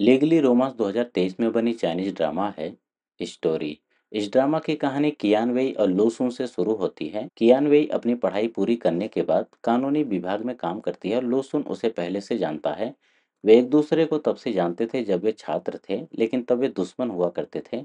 legally romance 2023 में बनी Chinese drama है स्टोरी इस ड्रामा की कहानी कियान वेई और लोसून से शुरू होती है कियान वेई अपनी पढ़ाई पूरी करने के बाद कानूनी विभाग में काम करती है और लोसून उसे पहले से जानता है वे एक दूसरे को तब से जानते थे जब वे छात्र थे लेकिन तब वे दुश्मन हुआ करते थे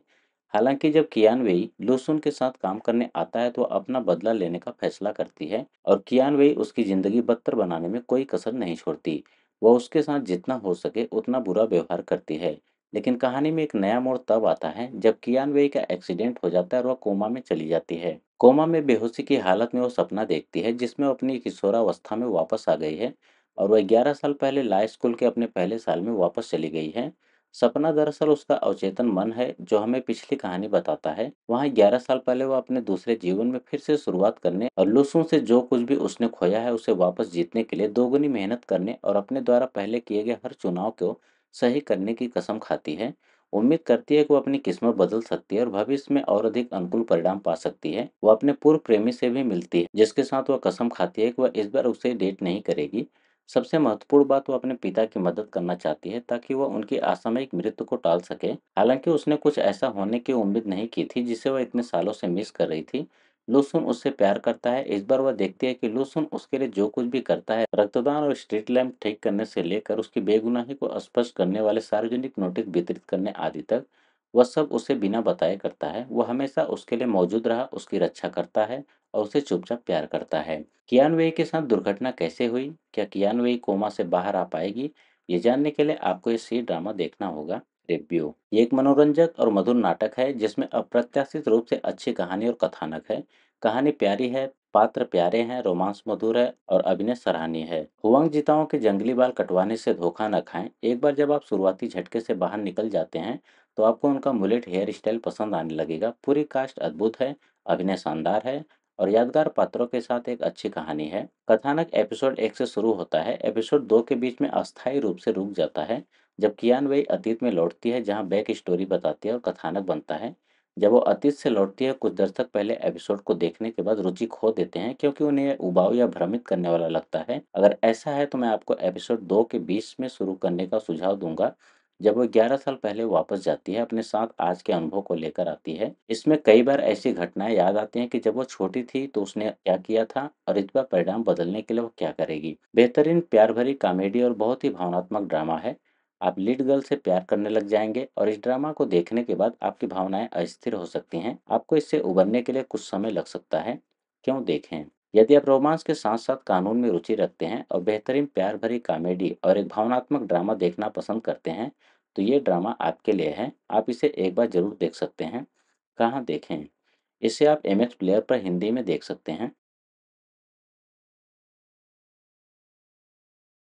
हालांकि जब कियान वेई लुसुन के साथ काम करने आता है तो अपना बदला लेने का फैसला करती है और कियान वेई उसकी ज़िंदगी बदतर बनाने में कोई कसर नहीं छोड़ती वह उसके साथ जितना हो सके उतना बुरा व्यवहार करती है लेकिन कहानी में एक नया मोड़ तब आता है जब कियानवेई का एक्सीडेंट हो जाता है और वह कोमा में चली जाती है कोमा में बेहोशी की हालत में वो सपना देखती है जिसमें वो अपनी किशोरावस्था में वापस आ गई है और वह ग्यारह साल पहले ला स्कूल के अपने पहले साल में वापस चली गई है सपना दरअसल उसका अवचेतन मन है जो हमें पिछली कहानी बताता है वहाँ ग्यारह साल पहले वह अपने दूसरे जीवन में फिर से शुरुआत करने और लुसों से जो कुछ भी उसने खोया है उसे वापस जीतने के लिए दोगुनी मेहनत करने और अपने द्वारा पहले किए गए हर चुनाव को सही करने की कसम खाती है उम्मीद करती है कि वो अपनी किस्मत बदल सकती है और भविष्य में और अधिक अनुकूल परिणाम पा सकती है वो अपने पूर्व प्रेमी से भी मिलती है जिसके साथ वह कसम खाती है कि वह इस बार उसे डेट नहीं करेगी सबसे महत्वपूर्ण बात वो अपने पिता की मदद करना चाहती है ताकि वह उनकी असामयिक मृत्यु को टाल सके हालांकि उसने कुछ ऐसा होने की उम्मीद नहीं की थी जिसे वह इतने सालों से मिस कर रही थी लूसुन उससे प्यार करता है इस बार वह देखती है कि लूसुन उसके लिए जो कुछ भी करता है रक्तदान और स्ट्रीट लैंप ठीक करने से लेकर उसकी बेगुनाही को स्पष्ट करने वाले सार्वजनिक नोटिस वितरित करने आदि तक वह सब उसे बिना बताए करता है वह हमेशा उसके लिए मौजूद रहा उसकी रक्षा करता है और उसे चुपचाप प्यार करता है कियानवे के साथ दुर्घटना कैसे हुई क्या कियानवे कोमा से बाहर आ पाएगी ये जानने के लिए आपको ये सी ड्रामा देखना होगा डेब्यू ये एक मनोरंजक और मधुर नाटक है जिसमें अप्रत्याशित रूप से अच्छी कहानी और कथानक है कहानी प्यारी है पात्र प्यारे हैं रोमांस मधुर है और अभिनय सराहनीय है हुवांग जीताओं के जंगली बाल कटवाने से धोखा न खाएं एक बार जब आप शुरुआती झटके से बाहर निकल जाते हैं तो आपको उनका मुलेट हेयर स्टाइल पसंद आने लगेगा पूरी कास्ट अद्भुत है अभिनय शानदार है और यादगार पात्रों के साथ एक अच्छी कहानी है कथानक एपिसोड एक से शुरू होता है एपिसोड दो के बीच में अस्थायी रूप से रुक जाता है जब कियान वही अतीत में लौटती है जहाँ बैक स्टोरी बताती है और कथानक बनता है जब वो अतीत से लौटती है कुछ दर्शक पहले एपिसोड को देखने के बाद रुचि खो देते हैं क्योंकि उन्हें उबाऊ या भ्रमित करने वाला लगता है अगर ऐसा है तो मैं आपको एपिसोड दो के बीच में शुरू करने का सुझाव दूंगा जब वो 11 साल पहले वापस जाती है अपने साथ आज के अनुभव को लेकर आती है इसमें कई बार ऐसी घटनाएं याद आती हैं कि जब वो छोटी थी तो उसने क्या किया था और इस बार परिणाम बदलने के लिए वो क्या करेगी बेहतरीन प्यार भरी कॉमेडी और बहुत ही भावनात्मक ड्रामा है आप लीड गर्ल से प्यार करने लग जाएंगे और इस ड्रामा को देखने के बाद आपकी भावनाएं अस्थिर हो सकती हैं आपको इससे उबरने के लिए कुछ समय लग सकता है क्यों देखें यदि आप रोमांस के साथ साथ कानून में रुचि रखते हैं और बेहतरीन प्यार भरी कॉमेडी और एक भावनात्मक ड्रामा देखना पसंद करते हैं तो ये ड्रामा आपके लिए है आप इसे एक बार जरूर देख सकते हैं कहाँ देखें इसे आप एम एक्स प्लेयर पर हिंदी में देख सकते हैं